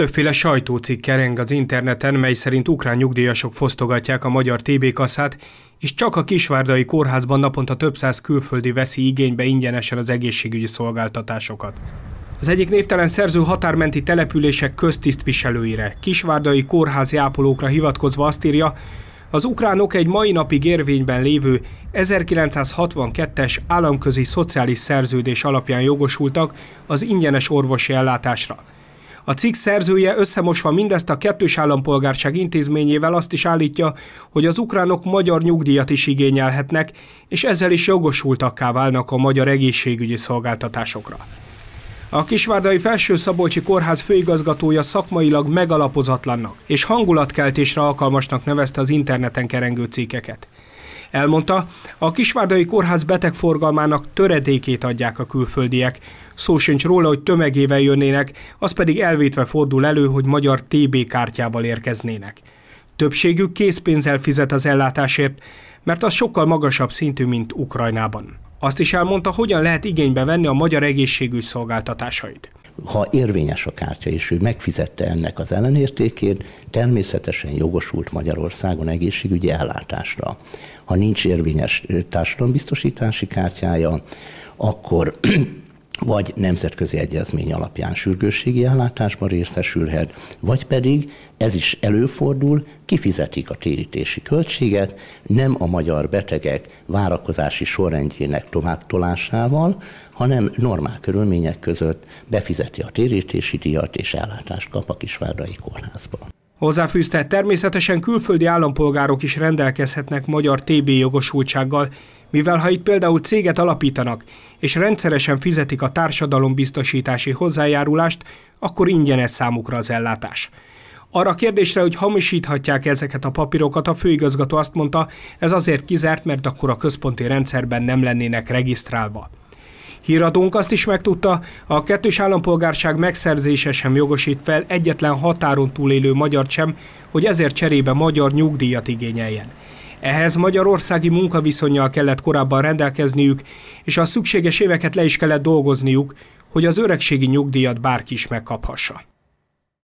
Többféle sajtócikk kereng az interneten, mely szerint ukrán nyugdíjasok fosztogatják a magyar TB kaszát, és csak a kisvárdai kórházban naponta több száz külföldi veszi igénybe ingyenesen az egészségügyi szolgáltatásokat. Az egyik névtelen szerző határmenti települések köztisztviselőire, kisvárdai kórházi ápolókra hivatkozva azt írja, az ukránok egy mai napig érvényben lévő 1962-es államközi szociális szerződés alapján jogosultak az ingyenes orvosi ellátásra – a cikk szerzője összemosva mindezt a kettős állampolgárság intézményével azt is állítja, hogy az ukránok magyar nyugdíjat is igényelhetnek, és ezzel is jogosultakká válnak a magyar egészségügyi szolgáltatásokra. A Kisvárdai Felső Szabolcsi Kórház főigazgatója szakmailag megalapozatlannak és hangulatkeltésre alkalmasnak nevezte az interneten kerengő cikkeket. Elmondta, a kisvárdai kórház betegforgalmának töredékét adják a külföldiek. Szó sincs róla, hogy tömegével jönnének, az pedig elvétve fordul elő, hogy magyar TB kártyával érkeznének. Többségük készpénzzel fizet az ellátásért, mert az sokkal magasabb szintű, mint Ukrajnában. Azt is elmondta, hogyan lehet igénybe venni a magyar egészségügy szolgáltatásait ha érvényes a kártya, és ő megfizette ennek az ellenértékét, természetesen jogosult Magyarországon egészségügyi ellátásra. Ha nincs érvényes társadalombiztosítási kártyája, akkor vagy nemzetközi egyezmény alapján sürgősségi ellátásban részesülhet, vagy pedig ez is előfordul, kifizetik a térítési költséget, nem a magyar betegek várakozási sorrendjének továbbtolásával, hanem normál körülmények között befizeti a térítési díjat és ellátást kap a Kisvárdai Kórházba. Hozzáfűzte, természetesen külföldi állampolgárok is rendelkezhetnek magyar TB jogosultsággal, mivel ha itt például céget alapítanak, és rendszeresen fizetik a társadalombiztosítási hozzájárulást, akkor ingyenes számukra az ellátás. Arra a kérdésre, hogy hamisíthatják ezeket a papírokat, a főigazgató azt mondta, ez azért kizárt, mert akkor a központi rendszerben nem lennének regisztrálva. Híradónk azt is megtudta, a kettős állampolgárság megszerzése sem jogosít fel egyetlen határon túlélő magyar sem, hogy ezért cserébe magyar nyugdíjat igényeljen. Ehhez magyarországi munkaviszonyjal kellett korábban rendelkezniük, és a szükséges éveket le is kellett dolgozniuk, hogy az öregségi nyugdíjat bárki is megkaphassa.